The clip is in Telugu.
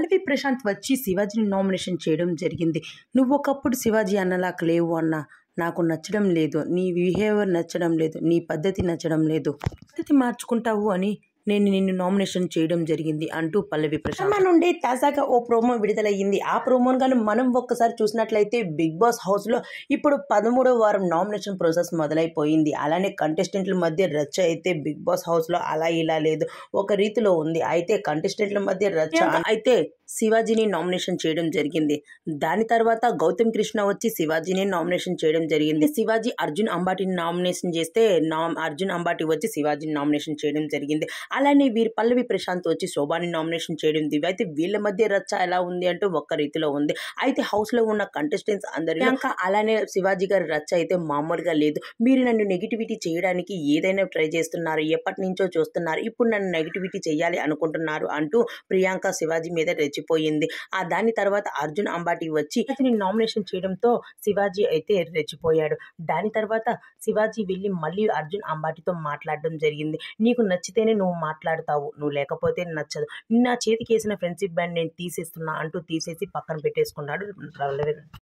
అల్వి ప్రశాంత్ వచ్చి శివాజీని నామినేషన్ చేయడం జరిగింది నువ్వు ఒకప్పుడు శివాజీ అన్నలాక లేవు అన్న నాకు నచ్చడం లేదు నీ బిహేవియర్ నచ్చడం లేదు నీ పద్ధతి నచ్చడం లేదు పద్ధతి మార్చుకుంటావు అని నేను నిన్ను నామినేషన్ చేయడం జరిగింది అంటూ పల్లవి ప్రశాంత్ నుండి తాజాగా ఓ ప్రోమో విడుదలయ్యింది ఆ ప్రోమోను కానీ మనం ఒక్కసారి చూసినట్లయితే బిగ్ బాస్ హౌస్లో ఇప్పుడు పదమూడో వారం నామినేషన్ ప్రాసెస్ మొదలైపోయింది అలానే కంటెస్టెంట్ల మధ్య రచ్చ అయితే బిగ్ బాస్ హౌస్లో అలా ఇలా లేదు ఒక రీతిలో ఉంది అయితే కంటెస్టెంట్ల మధ్య రచ్చ అయితే శివాజీని నామినేషన్ చేయడం జరిగింది దాని తర్వాత గౌతమ్ కృష్ణ వచ్చి శివాజీని నామినేషన్ చేయడం జరిగింది శివాజీ అర్జున్ అంబాటిని నామినేషన్ చేస్తే అర్జున్ అంబాటి వచ్చి శివాజీని నామినేషన్ చేయడం జరిగింది అలానే వీరి పల్లవి ప్రశాంత్ వచ్చి శోభాని నామినేషన్ చేయడం అయితే వీళ్ళ మధ్య రచ్చ ఎలా ఉంది అంటే ఒక్క రీతిలో ఉంది అయితే హౌస్లో ఉన్న కంటెస్టెంట్స్ అందరు ఇంకా అలానే శివాజీ గారి రచ్చ అయితే మామూలుగా లేదు మీరు నన్ను నెగిటివిటీ చేయడానికి ఏదైనా ట్రై చేస్తున్నారు ఎప్పటి నుంచో చూస్తున్నారు ఇప్పుడు నన్ను నెగిటివిటీ చేయాలి అనుకుంటున్నారు అంటూ ప్రియాంక శివాజీ మీద రెచ్చిపోయింది ఆ దాని తర్వాత అర్జున్ అంబాటి వచ్చి అతని నామినేషన్ చేయడంతో శివాజీ అయితే రెచ్చిపోయాడు దాని తర్వాత శివాజీ వెళ్ళి మళ్ళీ అర్జున్ అంబాటితో మాట్లాడడం జరిగింది నీకు నచ్చితేనే నువ్వు మాట్లాడతావు నువ్వు లేకపోతే నచ్చదు నా చేతికి వేసిన ఫ్రెండ్షిప్ బ్యాండ్ నేను తీసేస్తున్నా అంటూ తీసేసి పక్కన పెట్టేసుకున్నాడు